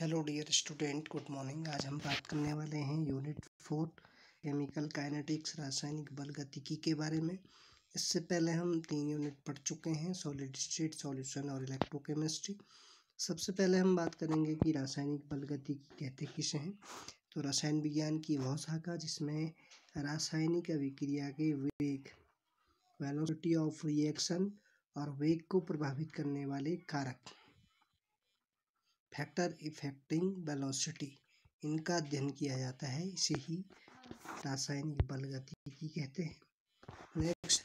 hello dear student good morning आज हम बात करने वाले हैं यूनिट फोर केमिकल काइनेटिक्स रासायनिक बल गतिकी के बारे में इससे पहले हम तीन यूनिट पढ़ चुके हैं सॉलिड स्टेट सॉल्यूशन और इलेक्ट्रोकेमिस्ट्री सबसे पहले हम बात करेंगे कि रासायनिक बल गतिकी कहते किसे हैं तो रसायन विज्ञान की वह शाखा जिसमें रासायनिक अभिक्रिया के वेग वेलोसिटी ऑफ रिएक्शन और वेग को प्रभावित करने वाले कारक फैक्टर इफेक्टिंग वेलोसिटी इनका अध्ययन किया जाता है इसे ही रासायनिक बल गतिकी कहते हैं नेक्स्ट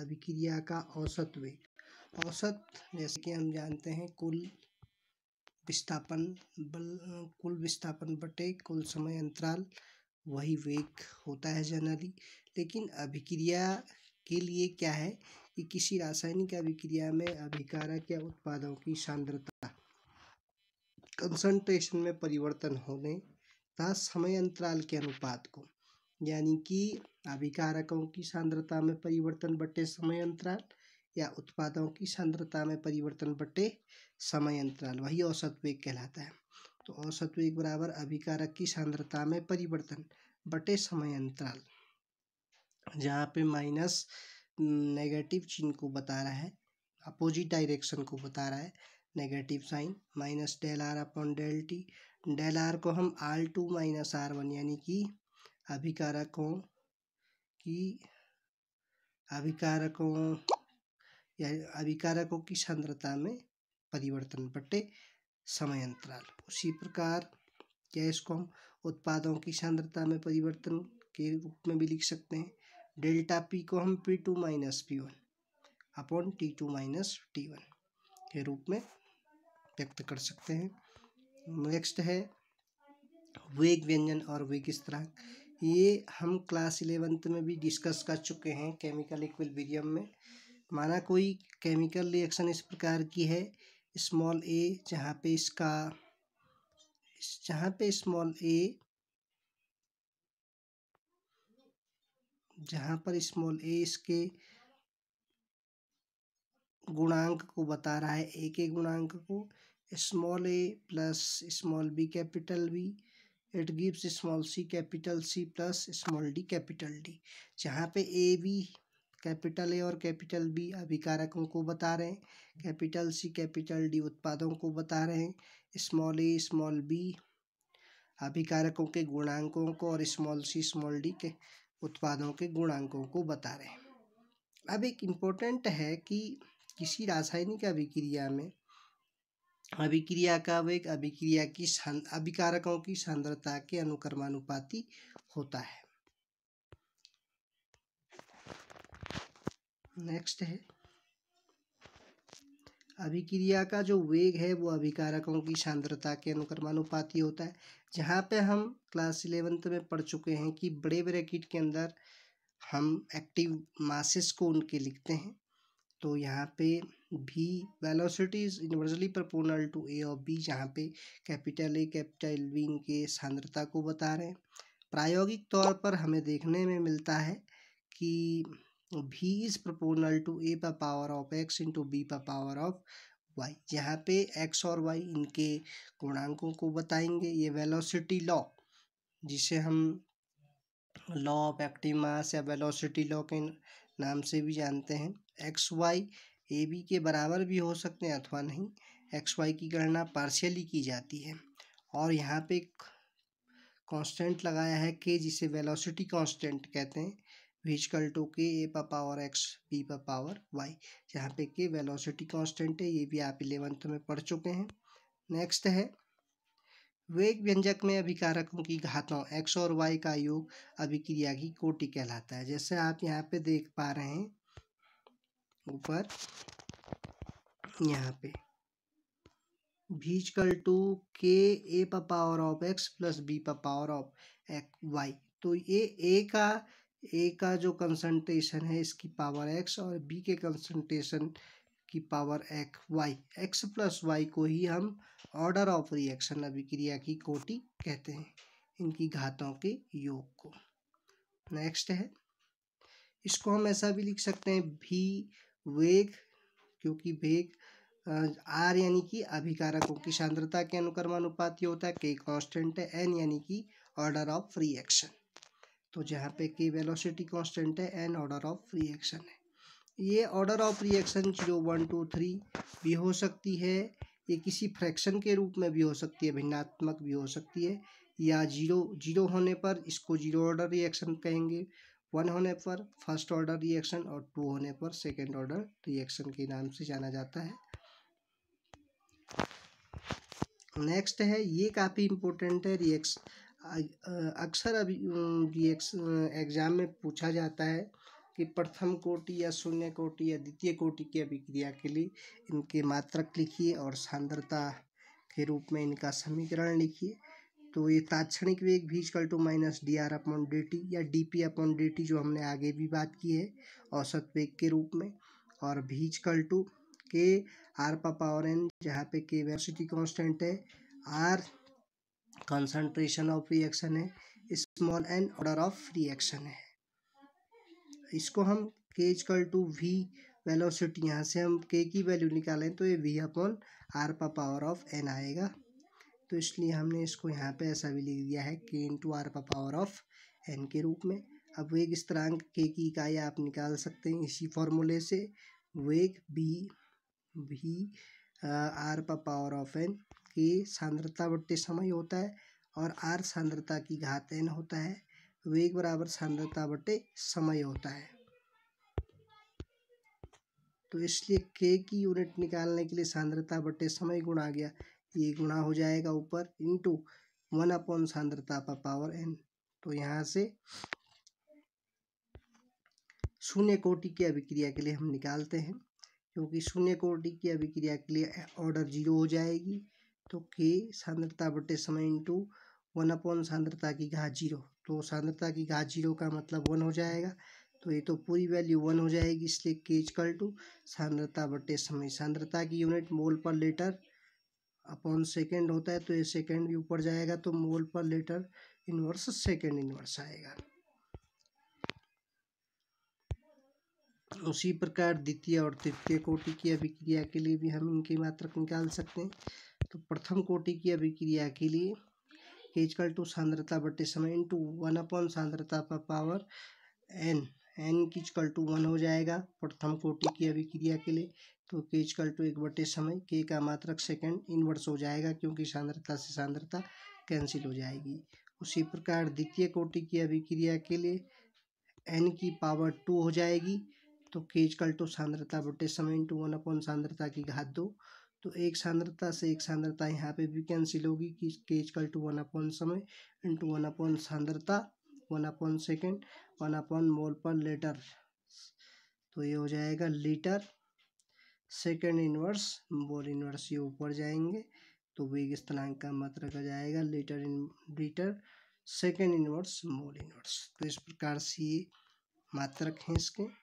अभिक्रिया का औसत वेग औसत जैसे कि हम जानते हैं कुल विस्थापन बल कुल विस्थापन बटे कुल समय अंतराल वही वेग होता है जनरली लेकिन अभिक्रिया के लिए क्या है कि किसी रासायनिक अभिक्रिया में अभिकारक या उत्पादों की सांद्रता कंसंट्रेशन में परिवर्तन होने तथा समय अंतराल के अनुपात को यानी कि अभिकारकों की सांद्रता में परिवर्तन बटे समय अंतराल या उत्पादों की सांद्रता में परिवर्तन बटे समय अंतराल वही औसत वेग कहलाता है तो औसत वेग बराबर अभिकारक की सांद्रता में परिवर्तन बटे समय अंतराल जहाँ पे माइनस नेगेटिव चिन्ह को बता रहा है अपोजिट डायरेक्शन को बता रहा है negative sign minus del R upon del T del R को हम R two minus R one यानी कि अभिकारकों की अभिकारकों या अभिकारकों की सांद्रता में परिवर्तन बटे समय अंतराल उसी प्रकार क्या इसको हम उत्पादों की सांद्रता में परिवर्तन के रूप में भी लिख सकते हैं डेल्टा पी को हम P two minus P one upon T two minus T one के रूप में व्यक्त कर सकते हैं नेक्स्ट है वेग व्यंजन और वेग स्थिरांक ये हम क्लास इलेवेंथ में भी डिस्कस कर चुके हैं केमिकल इक्विलिब्रियम में माना कोई केमिकल रिएक्शन इस प्रकार की है स्मॉल ए जहाँ पे इसका जहाँ पे स्मॉल ए जहाँ पर स्मॉल ए इसके गुणांक को बता रहा है ए के गुणांक को small A plus small B capital B it gives small C capital C plus small D capital D जहाँ पे ए बी कैपिटल ए और कैपिटल बी अभिकारकों को बता रहे हैं कैपिटल सी कैपिटल डी उत्पादों को बता रहे हैं स्मॉल ए स्मॉल बी अभिकारकों के गुणांकों को और स्मॉल सी स्मॉल डी के उत्पादों के गुणांकों को बता रहे हैं अब एक इम्पोर्टेंट है कि किसी रासायनिक अभिक्रिया में अभिक्रिया का वेग अभिक्रिया की अभिकारकों की सांद्रता के अनुक्रमानुपाति होता है नेक्स्ट है अभिक्रिया का जो वेग है वो अभिकारकों की सांद्रता के अनुक्रमानुपाति होता है जहाँ पे हम क्लास इलेवेंथ में पढ़ चुके हैं कि बड़े ब्रैकेट के अंदर हम एक्टिव मासेस को उनके लिखते हैं तो यहाँ पे भी velocity is universally proportional to A और बी जहाँ पे कैपिटल ए कैपिटल बी इनके सांद्रता को बता रहे हैं प्रायोगिक तौर पर हमें देखने में मिलता है कि भी is proportional to A power of X into B power of Y जहाँ पे एक्स और वाई इनके गुणांकों को बताएंगे ये वेलोसिटी लॉ जिसे हम लॉ ऑफ एक्टिव मास या वेलोसिटी लॉ के नाम से भी जानते हैं एक्स वाई ए बी के बराबर भी हो सकते हैं अथवा नहीं एक्स वाई की गणना पार्शियली की जाती है और यहाँ पे कांस्टेंट लगाया है के जिसे वेलोसिटी कांस्टेंट कहते हैं विजिकल टू के ए पर पावर एक्स बी पर पावर वाई जहाँ पे के वेलोसिटी कांस्टेंट है ये भी आप इलेवंथ में पढ़ चुके हैं नेक्स्ट है वेग व्यंजक में अभिकारकों की घातों एक्स और वाई का योग अभिक्रिया की कोटि कहलाता है जैसे आप यहाँ पे देख पा रहे हैं ऊपर यहाँ पे भीजकल टू के ए पर power of X plus B पर पावर ऑफ एक्स वाई तो ये ए का ए का जो कंसंट्रेशन है इसकी पावर एक्स और बी के कंसंट्रेशन की पावर एक वाई एक्स प्लस वाई को ही हम ऑर्डर ऑफ रिएक्शन अभिक्रिया की कोटि कहते हैं इनकी घातों के योग को नेक्स्ट है इसको हम ऐसा भी लिख सकते हैं भी वेग क्योंकि वेग आर यानी कि अभिकारकों की सांद्रता के अनुक्रमानुपात ये होता है के कांस्टेंट है एन यानी कि ऑर्डर ऑफ रिएक्शन तो जहाँ पे कि वेलोसिटी कांस्टेंट है एंड ऑर्डर ऑफ रिएक्शन है ये ऑर्डर ऑफ रिएक्शन जो वन टू थ्री भी हो सकती है ये किसी फ्रैक्शन के रूप में भी हो सकती है भिन्नात्मक भी हो सकती है या जीरो जीरो होने पर इसको जीरो ऑर्डर रिएक्शन कहेंगे वन होने पर फर्स्ट ऑर्डर रिएक्शन और टू होने पर सेकेंड ऑर्डर रिएक्शन के नाम से जाना जाता है नेक्स्ट है ये काफ़ी इम्पोर्टेंट है रिएक्शन अक्सर अभी एग्जाम में पूछा जाता है कि प्रथम कोटि या शून्य कोटि या द्वितीय कोटि की अभिक्रिया के लिए इनके मात्रक लिखिए और सांद्रता के रूप में इनका समीकरण लिखिए तो ये ताक्षणिक वेग भी equal to minus D R upon D T या D P upon D T जो हमने आगे भी बात की है औसत वेग के रूप में और भी इजकल टू के आर पा पावर एन जहाँ पे के वेलोसिटी कांस्टेंट है आर कंसंट्रेशन ऑफ रिएक्शन है small N order of reaction है इसको हम के इजकल टू वी वेलोसिटी यहाँ से हम के की वैल्यू निकालें तो ये वी अपॉन आर पा पावर ऑफ एन आएगा तो इसलिए हमने इसको यहाँ पे ऐसा भी लिख दिया है के इन टू आर पा पावर ऑफ एन के रूप में अब वेग स्थिरांक के की इकाई आप निकाल सकते हैं इसी फॉर्मूले से वेग बी वी आर पा पावर ऑफ एन की सांद्रता बट्टे समय होता है और आर सांद्रता की घात एन होता है वेग बराबर सांद्रता बटे समय होता है तो इसलिए के की यूनिट निकालने के लिए सांद्रता बटे समय गुण आ गया ये गुणा हो जाएगा ऊपर इंटू वन अपॉन सांद्रता पर पावर एन तो यहाँ से शून्य कोटि की अभिक्रिया के लिए हम निकालते हैं क्योंकि शून्य कोटि की अभिक्रिया के लिए ऑर्डर जीरो हो जाएगी तो के सांद्रता बटे समय इंटू वन अपॉन सांद्रता की घात जीरो तो सांद्रता की घात जीरो का मतलब वन हो जाएगा तो ये तो पूरी वैल्यू वन हो जाएगी इसलिए के इजकल टू सांद्रता बटे समय सांद्रता की यूनिट मोल पर लीटर अपॉन सेकेंड होता है तो ये सेकेंड भी ऊपर जाएगा तो मोल पर लीटर इनवर्स सेकेंड इनवर्स आएगा उसी प्रकार द्वितीय और तृतीय कोटि की अभिक्रिया के लिए भी हम इनकी मात्रक निकाल सकते हैं तो प्रथम कोटि की अभिक्रिया के लिए इजकल टू सांद्रता बटे समय इंटू वन अपॉन सांद्रता पर पावर एन एन की टू वन हो जाएगा प्रथम कोटि की अभिक्रिया के लिए तो के टू एक बटे समय के का मात्रक सेकेंड इनवर्स हो जाएगा क्योंकि सांद्रता से सांद्रता कैंसिल हो जाएगी उसी प्रकार द्वितीय कोटि की अभिक्रिया के लिए एन की पावर टू हो जाएगी तो केजकल टू सांद्रता बटे समय इंटू वन अपॉन सांद्रता की घात दो तो एक सांद्रता से एक सांद्रता यहाँ पे भी कैंसिल होगी कि के टू वन अपॉन समय इंटू वन अपॉन सांद्रता one upon second one upon mole पर लीटर तो ये हो जाएगा litre second inverse mole inverse ये ऊपर जाएंगे तो वेग स्थलांक का मत रखा जाएगा litre in litre second inverse mole inverse तो इस प्रकार से ये मात्रक हैं इसके